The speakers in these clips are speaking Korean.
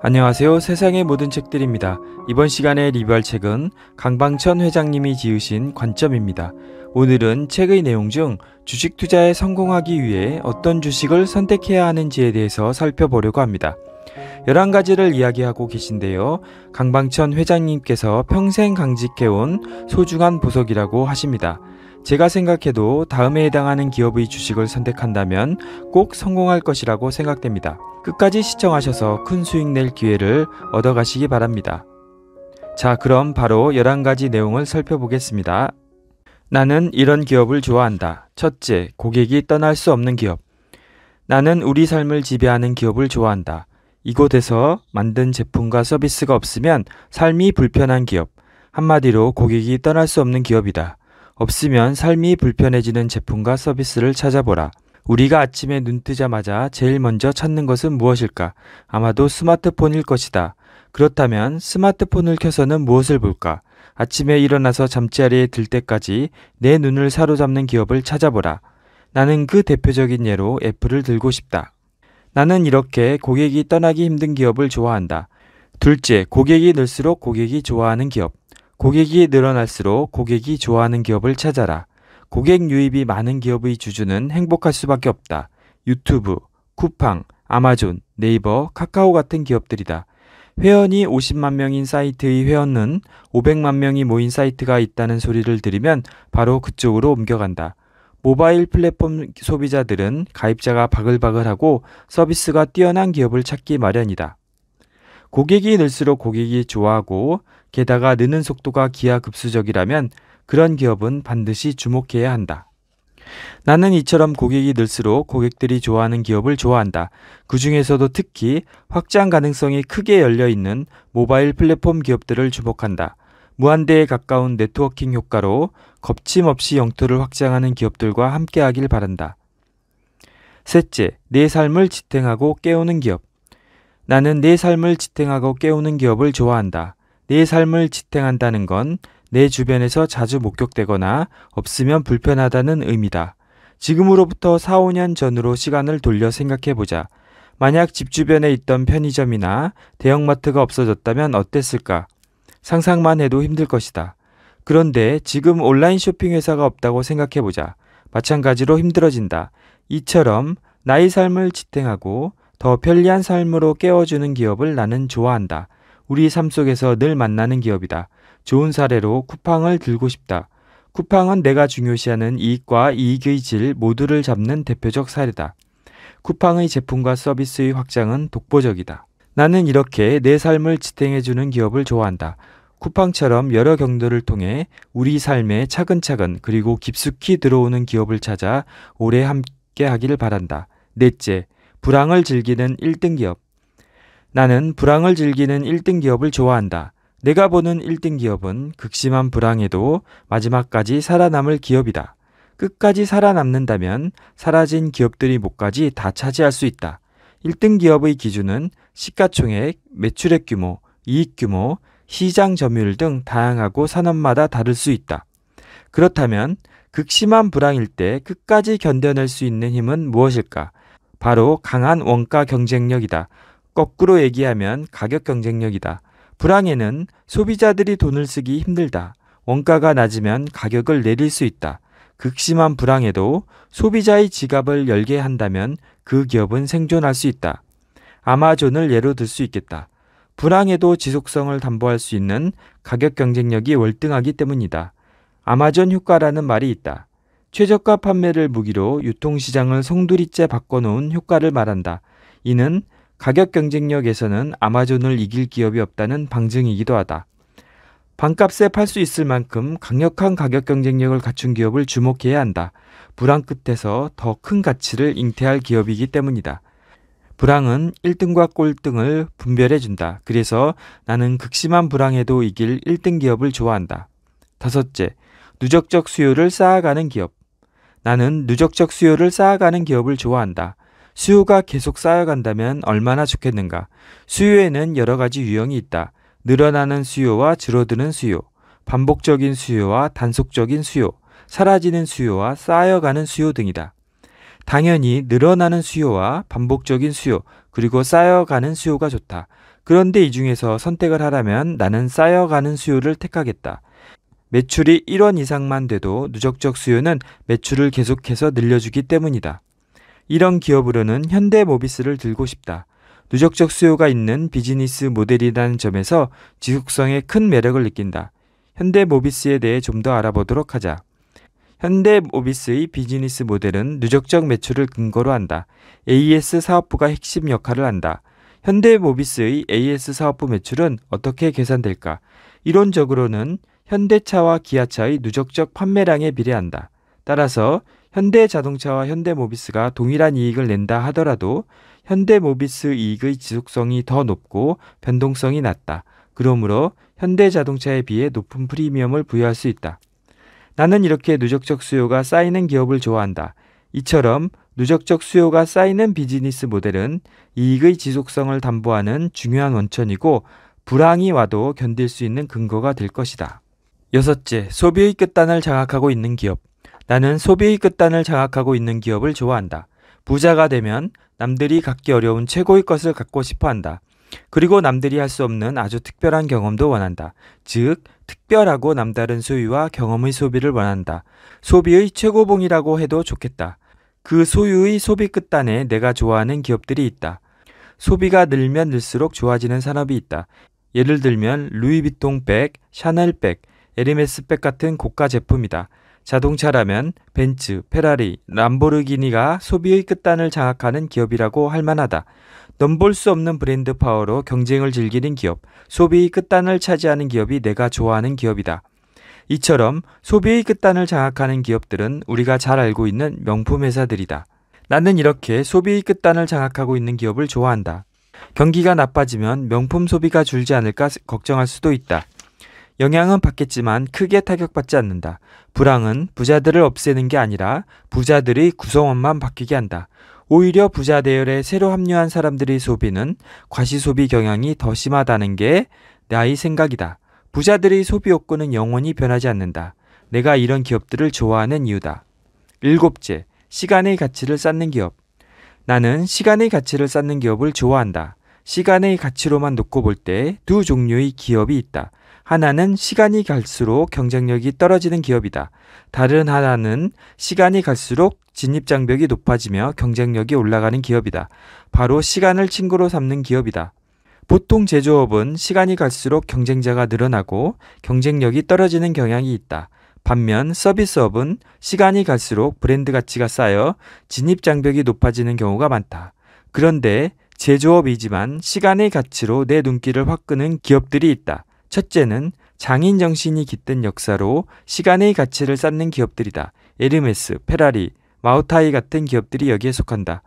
안녕하세요. 세상의 모든 책들입니다. 이번 시간에 리뷰할 책은 강방천 회장님이 지으신 관점입니다. 오늘은 책의 내용 중 주식 투자에 성공하기 위해 어떤 주식을 선택해야 하는지에 대해서 살펴보려고 합니다. 11가지를 이야기하고 계신데요. 강방천 회장님께서 평생 강직해온 소중한 보석이라고 하십니다. 제가 생각해도 다음에 해당하는 기업의 주식을 선택한다면 꼭 성공할 것이라고 생각됩니다. 끝까지 시청하셔서 큰 수익 낼 기회를 얻어가시기 바랍니다. 자, 그럼 바로 11가지 내용을 살펴보겠습니다. 나는 이런 기업을 좋아한다. 첫째, 고객이 떠날 수 없는 기업. 나는 우리 삶을 지배하는 기업을 좋아한다. 이곳에서 만든 제품과 서비스가 없으면 삶이 불편한 기업. 한마디로 고객이 떠날 수 없는 기업이다. 없으면 삶이 불편해지는 제품과 서비스를 찾아보라. 우리가 아침에 눈 뜨자마자 제일 먼저 찾는 것은 무엇일까? 아마도 스마트폰일 것이다. 그렇다면 스마트폰을 켜서는 무엇을 볼까? 아침에 일어나서 잠자리에 들 때까지 내 눈을 사로잡는 기업을 찾아보라. 나는 그 대표적인 예로 애플을 들고 싶다. 나는 이렇게 고객이 떠나기 힘든 기업을 좋아한다. 둘째, 고객이 늘수록 고객이 좋아하는 기업. 고객이 늘어날수록 고객이 좋아하는 기업을 찾아라. 고객 유입이 많은 기업의 주주는 행복할 수밖에 없다. 유튜브, 쿠팡, 아마존, 네이버, 카카오 같은 기업들이다. 회원이 50만 명인 사이트의 회원은 500만 명이 모인 사이트가 있다는 소리를 들으면 바로 그쪽으로 옮겨간다. 모바일 플랫폼 소비자들은 가입자가 바글바글하고 서비스가 뛰어난 기업을 찾기 마련이다. 고객이 늘수록 고객이 좋아하고 게다가 느는 속도가 기하급수적이라면 그런 기업은 반드시 주목해야 한다. 나는 이처럼 고객이 늘수록 고객들이 좋아하는 기업을 좋아한다. 그 중에서도 특히 확장 가능성이 크게 열려 있는 모바일 플랫폼 기업들을 주목한다. 무한대에 가까운 네트워킹 효과로 겁침없이 영토를 확장하는 기업들과 함께하길 바란다. 셋째, 내 삶을 지탱하고 깨우는 기업. 나는 내 삶을 지탱하고 깨우는 기업을 좋아한다. 내 삶을 지탱한다는 건내 주변에서 자주 목격되거나 없으면 불편하다는 의미다. 지금으로부터 4, 5년 전으로 시간을 돌려 생각해보자. 만약 집 주변에 있던 편의점이나 대형마트가 없어졌다면 어땠을까? 상상만 해도 힘들 것이다. 그런데 지금 온라인 쇼핑 회사가 없다고 생각해보자. 마찬가지로 힘들어진다. 이처럼 나의 삶을 지탱하고 더 편리한 삶으로 깨워주는 기업을 나는 좋아한다. 우리 삶 속에서 늘 만나는 기업이다. 좋은 사례로 쿠팡을 들고 싶다. 쿠팡은 내가 중요시하는 이익과 이익의 질 모두를 잡는 대표적 사례다. 쿠팡의 제품과 서비스의 확장은 독보적이다. 나는 이렇게 내 삶을 지탱해주는 기업을 좋아한다. 쿠팡처럼 여러 경로를 통해 우리 삶에 차근차근 그리고 깊숙이 들어오는 기업을 찾아 오래 함께 하기를 바란다. 넷째, 불황을 즐기는 1등 기업. 나는 불황을 즐기는 1등 기업을 좋아한다. 내가 보는 1등 기업은 극심한 불황에도 마지막까지 살아남을 기업이다. 끝까지 살아남는다면 사라진 기업들이 목까지 다 차지할 수 있다. 1등 기업의 기준은 시가총액, 매출액 규모, 이익 규모, 시장 점유율 등 다양하고 산업마다 다를 수 있다. 그렇다면 극심한 불황일 때 끝까지 견뎌낼 수 있는 힘은 무엇일까? 바로 강한 원가 경쟁력이다. 거꾸로 얘기하면 가격 경쟁력이다. 불황에는 소비자들이 돈을 쓰기 힘들다. 원가가 낮으면 가격을 내릴 수 있다. 극심한 불황에도 소비자의 지갑을 열게 한다면 그 기업은 생존할 수 있다. 아마존을 예로 들 수 있겠다. 불황에도 지속성을 담보할 수 있는 가격 경쟁력이 월등하기 때문이다. 아마존 효과라는 말이 있다. 최저가 판매를 무기로 유통시장을 송두리째 바꿔놓은 효과를 말한다. 이는 가격 경쟁력에서는 아마존을 이길 기업이 없다는 방증이기도 하다. 반값에 팔 수 있을 만큼 강력한 가격 경쟁력을 갖춘 기업을 주목해야 한다. 불황 끝에서 더 큰 가치를 잉태할 기업이기 때문이다. 불황은 1등과 꼴등을 분별해준다. 그래서 나는 극심한 불황에도 이길 1등 기업을 좋아한다. 다섯째, 누적적 수요를 쌓아가는 기업. 나는 누적적 수요를 쌓아가는 기업을 좋아한다. 수요가 계속 쌓여간다면 얼마나 좋겠는가. 수요에는 여러 가지 유형이 있다. 늘어나는 수요와 줄어드는 수요, 반복적인 수요와 단속적인 수요, 사라지는 수요와 쌓여가는 수요 등이다. 당연히 늘어나는 수요와 반복적인 수요, 그리고 쌓여가는 수요가 좋다. 그런데 이 중에서 선택을 하라면 나는 쌓여가는 수요를 택하겠다. 매출이 1원 이상만 돼도 누적적 수요는 매출을 계속해서 늘려주기 때문이다. 이런 기업으로는 현대모비스를 들고 싶다. 누적적 수요가 있는 비즈니스 모델이라는 점에서 지속성에 큰 매력을 느낀다. 현대모비스에 대해 좀 더 알아보도록 하자. 현대모비스의 비즈니스 모델은 누적적 매출을 근거로 한다. AS 사업부가 핵심 역할을 한다. 현대모비스의 AS 사업부 매출은 어떻게 계산될까? 이론적으로는 현대차와 기아차의 누적적 판매량에 비례한다. 따라서 현대자동차와 현대모비스가 동일한 이익을 낸다 하더라도 현대모비스 이익의 지속성이 더 높고 변동성이 낮다. 그러므로 현대자동차에 비해 높은 프리미엄을 부여할 수 있다. 나는 이렇게 누적적 수요가 쌓이는 기업을 좋아한다. 이처럼 누적적 수요가 쌓이는 비즈니스 모델은 이익의 지속성을 담보하는 중요한 원천이고 불황이 와도 견딜 수 있는 근거가 될 것이다. 여섯째, 소비의 끝단을 장악하고 있는 기업. 나는 소비의 끝단을 장악하고 있는 기업을 좋아한다. 부자가 되면 남들이 갖기 어려운 최고의 것을 갖고 싶어 한다. 그리고 남들이 할 수 없는 아주 특별한 경험도 원한다. 즉, 특별하고 남다른 소유와 경험의 소비를 원한다. 소비의 최고봉이라고 해도 좋겠다. 그 소유의 소비 끝단에 내가 좋아하는 기업들이 있다. 소비가 늘면 늘수록 좋아지는 산업이 있다. 예를 들면 루이비통 백, 샤넬 백, 에르메스 백 같은 고가 제품이다. 자동차라면 벤츠, 페라리, 람보르기니가 소비의 끝단을 장악하는 기업이라고 할 만하다. 넘볼 수 없는 브랜드 파워로 경쟁을 즐기는 기업, 소비의 끝단을 차지하는 기업이 내가 좋아하는 기업이다. 이처럼 소비의 끝단을 장악하는 기업들은 우리가 잘 알고 있는 명품 회사들이다. 나는 이렇게 소비의 끝단을 장악하고 있는 기업을 좋아한다. 경기가 나빠지면 명품 소비가 줄지 않을까 걱정할 수도 있다. 영향은 받겠지만 크게 타격받지 않는다. 불황은 부자들을 없애는 게 아니라 부자들의 구성원만 바뀌게 한다. 오히려 부자 대열에 새로 합류한 사람들의 소비는 과시소비 경향이 더 심하다는 게 나의 생각이다. 부자들의 소비 욕구는 영원히 변하지 않는다. 내가 이런 기업들을 좋아하는 이유다. 일곱째, 시간의 가치를 쌓는 기업. 나는 시간의 가치를 쌓는 기업을 좋아한다. 시간의 가치로만 놓고 볼 때 두 종류의 기업이 있다. 하나는 시간이 갈수록 경쟁력이 떨어지는 기업이다. 다른 하나는 시간이 갈수록 진입장벽이 높아지며 경쟁력이 올라가는 기업이다. 바로 시간을 친구로 삼는 기업이다. 보통 제조업은 시간이 갈수록 경쟁자가 늘어나고 경쟁력이 떨어지는 경향이 있다. 반면 서비스업은 시간이 갈수록 브랜드 가치가 쌓여 진입장벽이 높아지는 경우가 많다. 그런데 제조업이지만 시간의 가치로 내 눈길을 확 끄는 기업들이 있다. 첫째는 장인 정신이 깃든 역사로 시간의 가치를 쌓는 기업들이다. 에르메스, 페라리, 마우타이 같은 기업들이 여기에 속한다.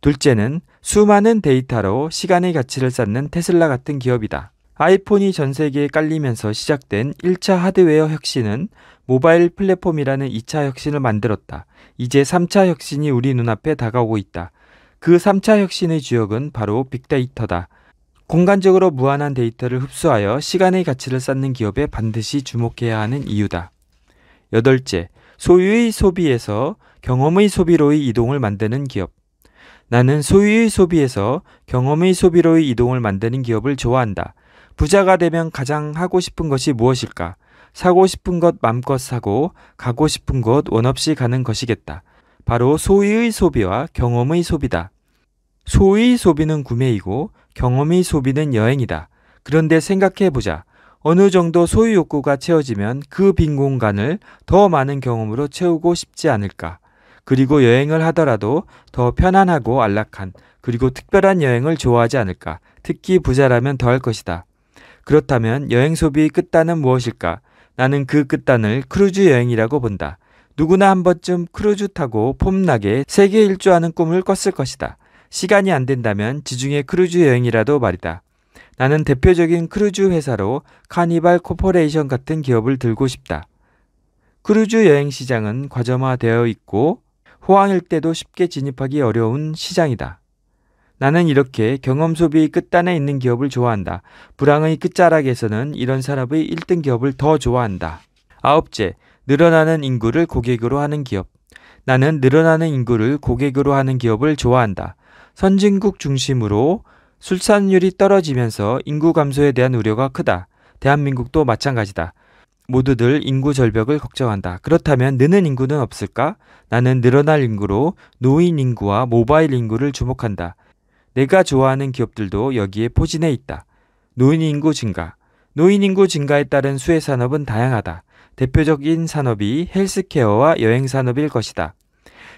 둘째는 수많은 데이터로 시간의 가치를 쌓는 테슬라 같은 기업이다. 아이폰이 전 세계에 깔리면서 시작된 1차 하드웨어 혁신은 모바일 플랫폼이라는 2차 혁신을 만들었다. 이제 3차 혁신이 우리 눈앞에 다가오고 있다. 그 3차 혁신의 주역은 바로 빅데이터다. 공간적으로 무한한 데이터를 흡수하여 시간의 가치를 쌓는 기업에 반드시 주목해야 하는 이유다. 여덟째, 소유의 소비에서 경험의 소비로의 이동을 만드는 기업. 나는 소유의 소비에서 경험의 소비로의 이동을 만드는 기업을 좋아한다. 부자가 되면 가장 하고 싶은 것이 무엇일까? 사고 싶은 것 맘껏 사고, 가고 싶은 곳 원없이 가는 것이겠다. 바로 소유의 소비와 경험의 소비다. 소의 유 소비는 구매이고, 경험이 소비는 여행이다. 그런데 생각해 보자. 어느 정도 소유 욕구가 채워지면 그 빈 공간을 더 많은 경험으로 채우고 싶지 않을까. 그리고 여행을 하더라도 더 편안하고 안락한 그리고 특별한 여행을 좋아하지 않을까. 특히 부자라면 더할 것이다. 그렇다면 여행 소비의 끝단은 무엇일까? 나는 그 끝단을 크루즈 여행이라고 본다. 누구나 한 번쯤 크루즈 타고 폼나게 세계 일주하는 꿈을 꿨을 것이다. 시간이 안 된다면 지중해 크루즈 여행이라도 말이다. 나는 대표적인 크루즈 회사로 카니발 코퍼레이션 같은 기업을 들고 싶다. 크루즈 여행 시장은 과점화되어 있고 호황일 때도 쉽게 진입하기 어려운 시장이다. 나는 이렇게 경험 소비 끝단에 있는 기업을 좋아한다. 불황의 끝자락에서는 이런 산업의 1등 기업을 더 좋아한다. 아홉째, 늘어나는 인구를 고객으로 하는 기업. 나는 늘어나는 인구를 고객으로 하는 기업을 좋아한다. 선진국 중심으로 출산율이 떨어지면서 인구 감소에 대한 우려가 크다. 대한민국도 마찬가지다. 모두들 인구 절벽을 걱정한다. 그렇다면 느는 인구는 없을까? 나는 늘어날 인구로 노인 인구와 모바일 인구를 주목한다. 내가 좋아하는 기업들도 여기에 포진해 있다. 노인 인구 증가. 노인 인구 증가에 따른 수혜 산업은 다양하다. 대표적인 산업이 헬스케어와 여행 산업일 것이다.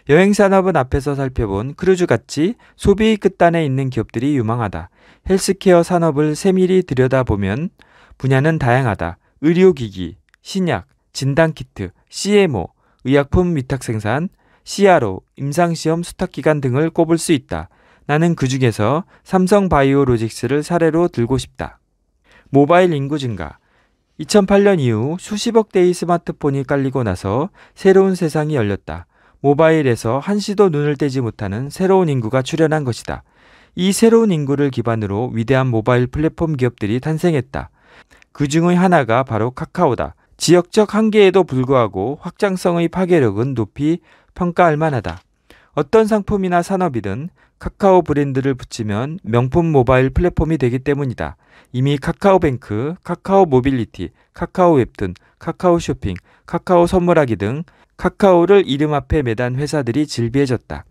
여행산업은 앞에서 살펴본 크루즈같이 소비 끝단에 있는 기업들이 유망하다. 헬스케어 산업을 세밀히 들여다보면 분야는 다양하다. 의료기기, 신약, 진단키트, CMO, 의약품 위탁생산, CRO, 임상시험 수탁기관 등을 꼽을 수 있다. 나는 그 중에서 삼성바이오로직스를 사례로 들고 싶다. 모바일 인구 증가. 2008년 이후 수십억 대의 스마트폰이 깔리고 나서 새로운 세상이 열렸다. 모바일에서 한시도 눈을 떼지 못하는 새로운 인구가 출현한 것이다. 이 새로운 인구를 기반으로 위대한 모바일 플랫폼 기업들이 탄생했다. 그 중의 하나가 바로 카카오다. 지역적 한계에도 불구하고 확장성의 파괴력은 높이 평가할 만하다. 어떤 상품이나 산업이든 카카오 브랜드를 붙이면 명품 모바일 플랫폼이 되기 때문이다. 이미 카카오뱅크, 카카오 모빌리티, 카카오 웹툰, 카카오 쇼핑, 카카오 선물하기 등 카카오를 이름 앞에 매단 회사들이 질비해졌다.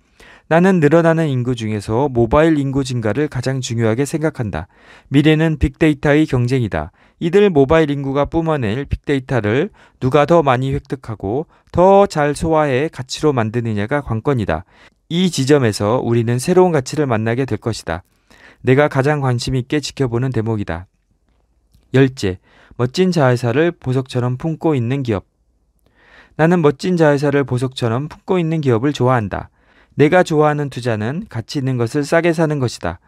나는 늘어나는 인구 중에서 모바일 인구 증가를 가장 중요하게 생각한다. 미래는 빅데이터의 경쟁이다. 이들 모바일 인구가 뿜어낼 빅데이터를 누가 더 많이 획득하고 더 잘 소화해 가치로 만드느냐가 관건이다. 이 지점에서 우리는 새로운 가치를 만나게 될 것이다. 내가 가장 관심 있게 지켜보는 대목이다. 열째, 멋진 자회사를 보석처럼 품고 있는 기업. 나는 멋진 자회사를 보석처럼 품고 있는 기업을 좋아한다. 내가 좋아하는 투자는 가치 있는 것을 싸게 사는 것이다.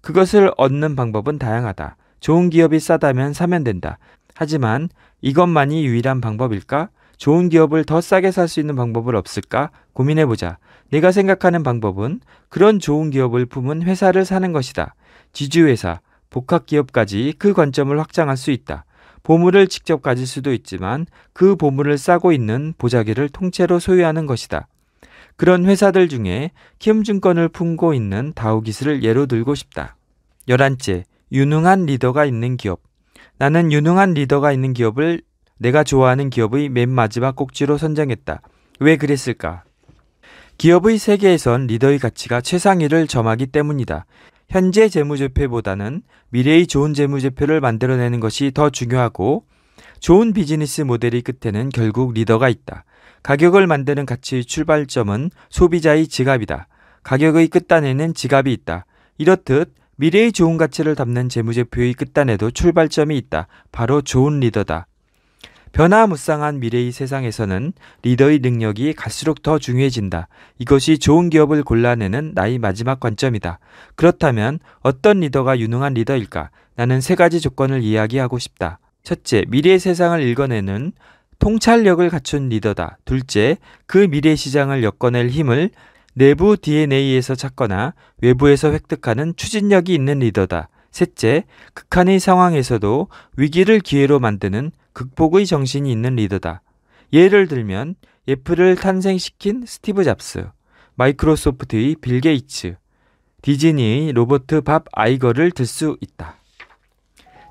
그것을 얻는 방법은 다양하다. 좋은 기업이 싸다면 사면 된다. 하지만 이것만이 유일한 방법일까? 좋은 기업을 더 싸게 살 수 있는 방법은 없을까? 고민해보자. 내가 생각하는 방법은 그런 좋은 기업을 품은 회사를 사는 것이다. 지주회사, 복합기업까지 그 관점을 확장할 수 있다. 보물을 직접 가질 수도 있지만 그 보물을 싸고 있는 보자기를 통째로 소유하는 것이다. 그런 회사들 중에 키움증권을 품고 있는 다우기스를 예로 들고 싶다. 열한째, 유능한 리더가 있는 기업. 나는 유능한 리더가 있는 기업을 내가 좋아하는 기업의 맨 마지막 꼭지로 선정했다. 왜 그랬을까? 기업의 세계에선 리더의 가치가 최상위를 점하기 때문이다. 현재 재무제표보다는 미래의 좋은 재무제표를 만들어내는 것이 더 중요하고 좋은 비즈니스 모델이 끝에는 결국 리더가 있다. 가격을 만드는 가치의 출발점은 소비자의 지갑이다. 가격의 끝단에는 지갑이 있다. 이렇듯 미래의 좋은 가치를 담는 재무제표의 끝단에도 출발점이 있다. 바로 좋은 리더다. 변화무쌍한 미래의 세상에서는 리더의 능력이 갈수록 더 중요해진다. 이것이 좋은 기업을 골라내는 나의 마지막 관점이다. 그렇다면 어떤 리더가 유능한 리더일까? 나는 세 가지 조건을 이야기하고 싶다. 첫째, 미래의 세상을 읽어내는 통찰력을 갖춘 리더다. 둘째, 그 미래 시장을 엮어낼 힘을 내부 DNA에서 찾거나 외부에서 획득하는 추진력이 있는 리더다. 셋째, 극한의 상황에서도 위기를 기회로 만드는 극복의 정신이 있는 리더다. 예를 들면 애플을 탄생시킨 스티브 잡스, 마이크로소프트의 빌 게이츠, 디즈니의 로버트 밥 아이거를 들 수 있다.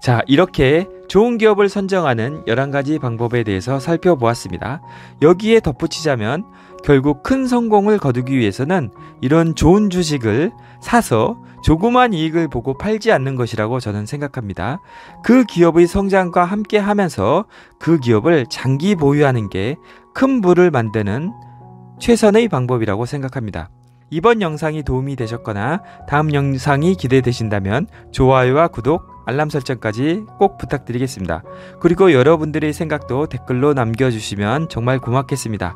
자, 이렇게 좋은 기업을 선정하는 11가지 방법에 대해서 살펴보았습니다. 여기에 덧붙이자면 결국 큰 성공을 거두기 위해서는 이런 좋은 주식을 사서 조그만 이익을 보고 팔지 않는 것이라고 저는 생각합니다. 그 기업의 성장과 함께 하면서 그 기업을 장기 보유하는 게 큰 부를 만드는 최선의 방법이라고 생각합니다. 이번 영상이 도움이 되셨거나 다음 영상이 기대되신다면 좋아요와 구독, 알람 설정까지 꼭 부탁드리겠습니다. 그리고 여러분들의 생각도 댓글로 남겨주시면 정말 고맙겠습니다.